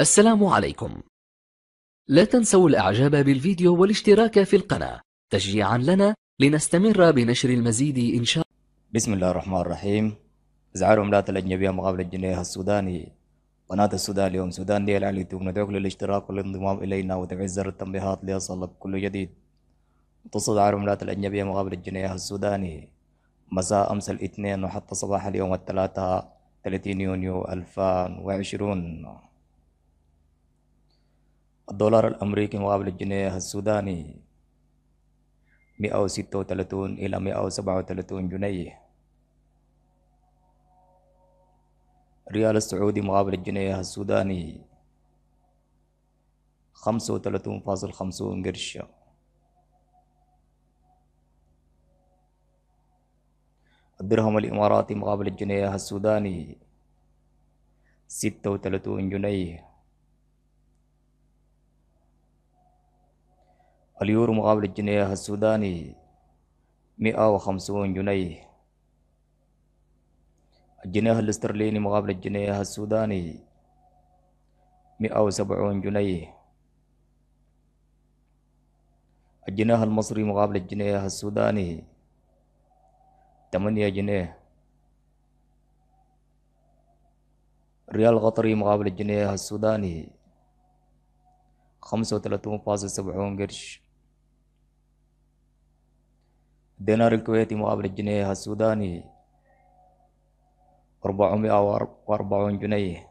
السلام عليكم لا تنسوا الاعجاب بالفيديو والاشتراك في القناة تشجيعا لنا لنستمر بنشر المزيد إن شاء بسم الله الرحمن الرحيم إزعار عملات الأجنبية مقابل الجنيه السوداني قناة السودان اليوم سودان دي العلي ندعوك للاشتراك والانضمام إلينا وتفعيل زر التنبيهات ليصلك كل جديد تصل إزعار عملات الأجنبية مقابل الجنيه السوداني مساء أمس الاثنين وحتى صباح اليوم الثلاثاء 30 يونيو 2020 الدولار الأمريكي مقابل الجنيه السوداني 136 إلى 137 جنيه ريال السعودي مقابل الجنيه السوداني 35.50 قرش الدرهم الإماراتي مقابل الجنيه السوداني 36 جنيه اليورو مقابل الجنيه السوداني مئة وخمسون جنيه الجنيه الاسترليني مقابل الجنيه السوداني مئة وسبعون جنيه الجنيه المصري مقابل الجنيه السوداني ثمانية جنيه ريال قطري مقابل الجنيه السوداني خمسة وثلاثون فاصل سبعون قرش دينار الكويتي مقابل الجنيه السوداني أربعمائة وأربعون جنيه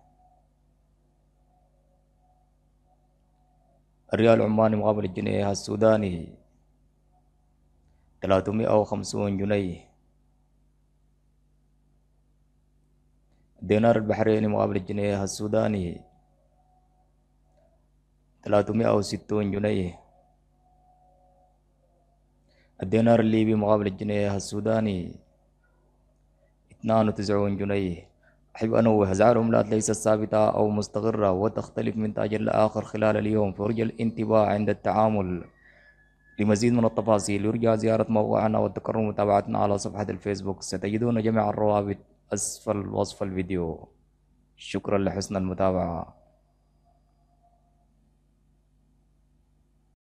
الريال العماني مقابل الجنيه السوداني ثلاثمائة وخمسون جنيه دينار البحريني مقابل الجنيه السوداني ثلاثمائة وستون جنيه الدينار الليبي مقابل الجنيه السوداني 92 جنيه أحب أنوه أسعار العملات ليست ثابتة أو مستقرة وتختلف من تاجر لآخر خلال اليوم فرج الانتباه عند التعامل لمزيد من التفاصيل يرجى زيارة موقعنا والتكرم متابعتنا على صفحة الفيسبوك ستجدون جميع الروابط أسفل وصف الفيديو شكرا لحسن المتابعة